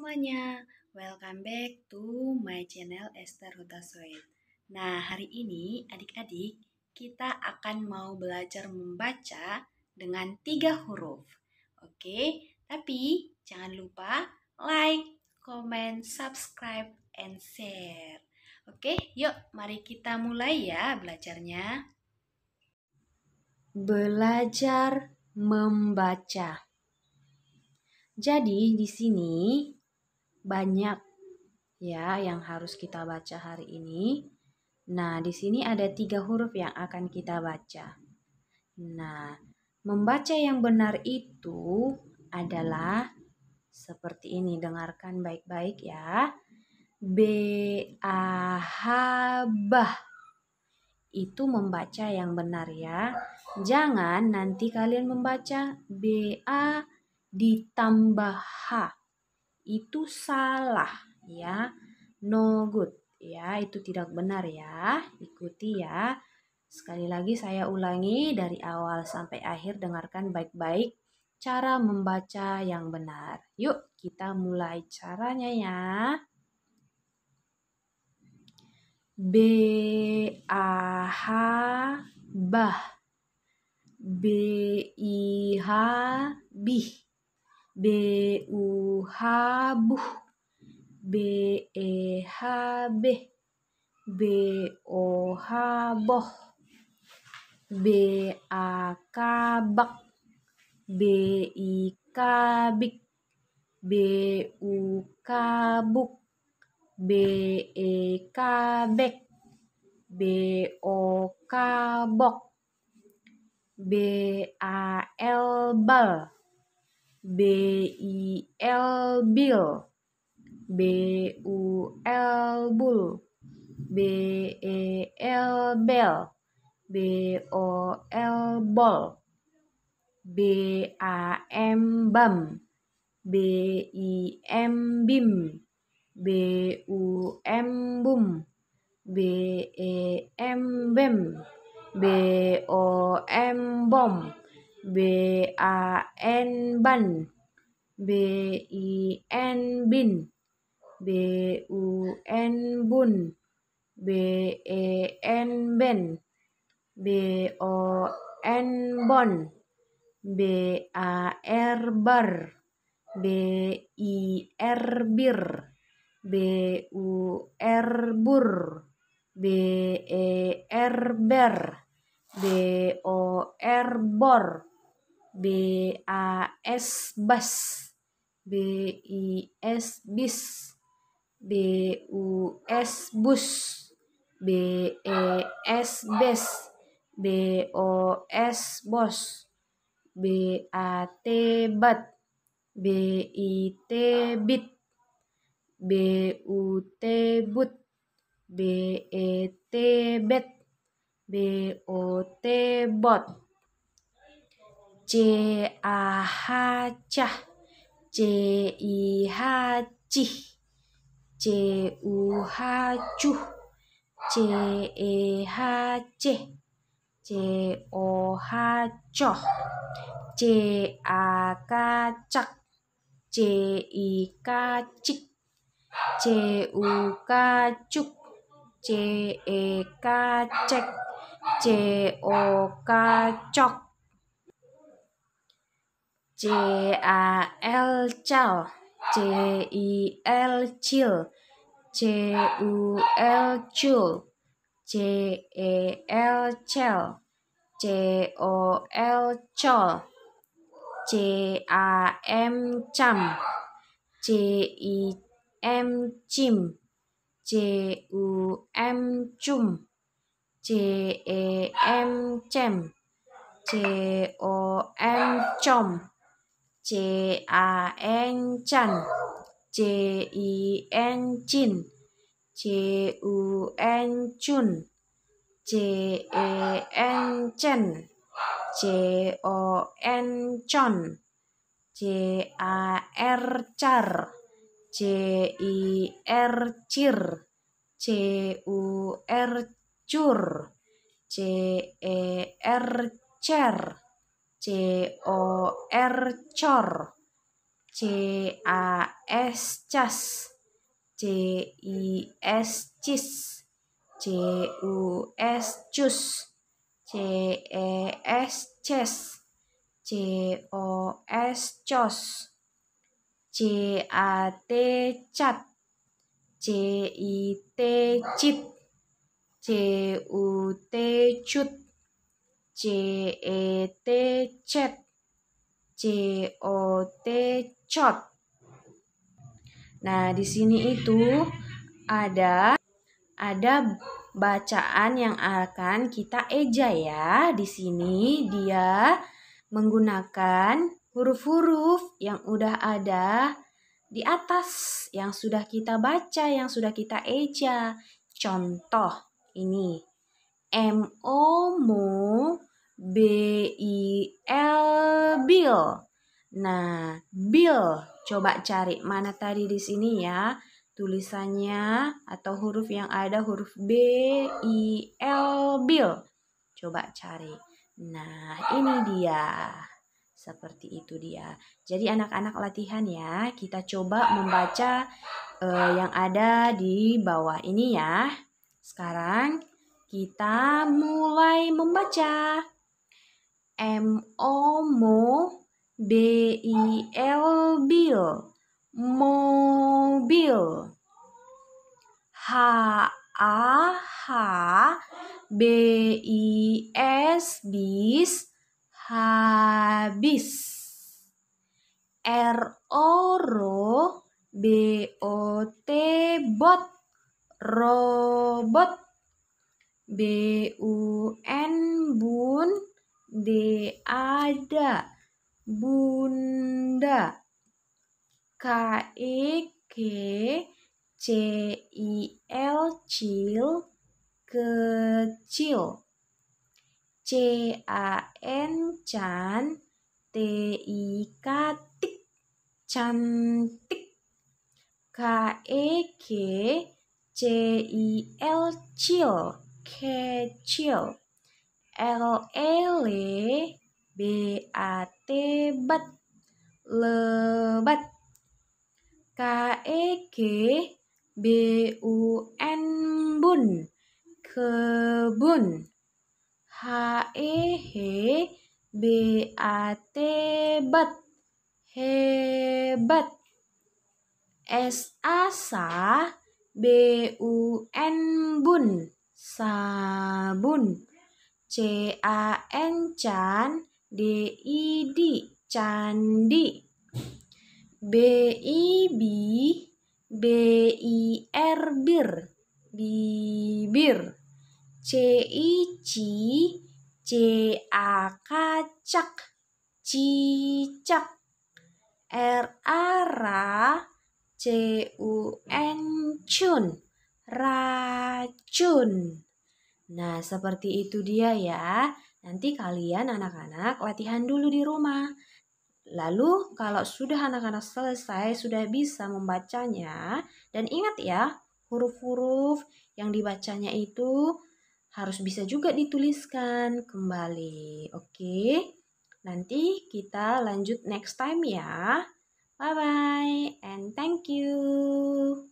semuanya, welcome back to my channel Esther Hutasoid. Nah, hari ini adik-adik kita akan mau belajar membaca dengan tiga huruf. Oke, tapi jangan lupa like, comment, subscribe, and share. Oke, yuk mari kita mulai ya belajarnya. Belajar membaca. Jadi di sini banyak ya yang harus kita baca hari ini. Nah, di sini ada tiga huruf yang akan kita baca. Nah, membaca yang benar itu adalah seperti ini. Dengarkan baik-baik ya. B A H bah. Itu membaca yang benar ya. Jangan nanti kalian membaca B A ditambah H itu salah ya. No good ya, itu tidak benar ya. Ikuti ya. Sekali lagi saya ulangi dari awal sampai akhir dengarkan baik-baik cara membaca yang benar. Yuk, kita mulai caranya ya. B A H bah B I H bih B U H B B E H B B O H B B A K B e B I K B B U K B B E K B B O K B B A L e B I L Bill B U L Bull B E L Bell B O L Ball B A M Bam B I M Bim B U M Bum B E M Bem B O M Bom B A N ban B I N bin B U N bun B E N ben B O N bon B A R bar B I R bir B U R bur B E R ber B O R bor B A S bas B I S bis B U S bus B E S bes B O S bos B A T bat e B I T bit e B U T but B E T bet e B O T bot C A H c C I H C U H C E H ceh C O H C A K c C I K cik C U K c C E K cek C O K c C A L cal C I L Chill, C U L cul C E L cel C O L Chol, C A M Cham, C I M cim C U M Chum, C E M Chem, C O M com C A N Chan C I N Chin C U N Chun C E N Chen C O N Chon C A R Char C I R Cir C U R Cur C E R Cer C O R cor C A S cas C I S cis C U S cus C E S ces C O S chos, C A T cat C I T cit C U T cut CET chat COT cot Nah, di sini itu ada ada bacaan yang akan kita eja ya. Di sini dia menggunakan huruf-huruf yang udah ada di atas yang sudah kita baca, yang sudah kita eja. Contoh ini. M O mo B I L bill. Nah, bill coba cari mana tadi di sini ya. Tulisannya atau huruf yang ada huruf B I L bill. Coba cari. Nah, ini dia. Seperti itu dia. Jadi anak-anak latihan ya, kita coba membaca uh, yang ada di bawah ini ya. Sekarang kita mulai membaca. M O Mo B I L Bill mobil H A H B I S bis habis R O ro B O T bot robot B U N D ada bunda K E K C I L cil kecil C A N can T I K tik cantik K E K C I L cil kecil L E L B A T bat e lebat K E K B U N bun kebun H E H B A T bat e hebat S A sa B U N bun sabun C A N N D I D candi B I B B I R bir bibir C I C C A K cicak R A ra C U N cun racun Nah, seperti itu dia ya. Nanti kalian anak-anak latihan dulu di rumah. Lalu kalau sudah anak-anak selesai sudah bisa membacanya dan ingat ya, huruf-huruf yang dibacanya itu harus bisa juga dituliskan kembali. Oke. Nanti kita lanjut next time ya. Bye bye and thank you.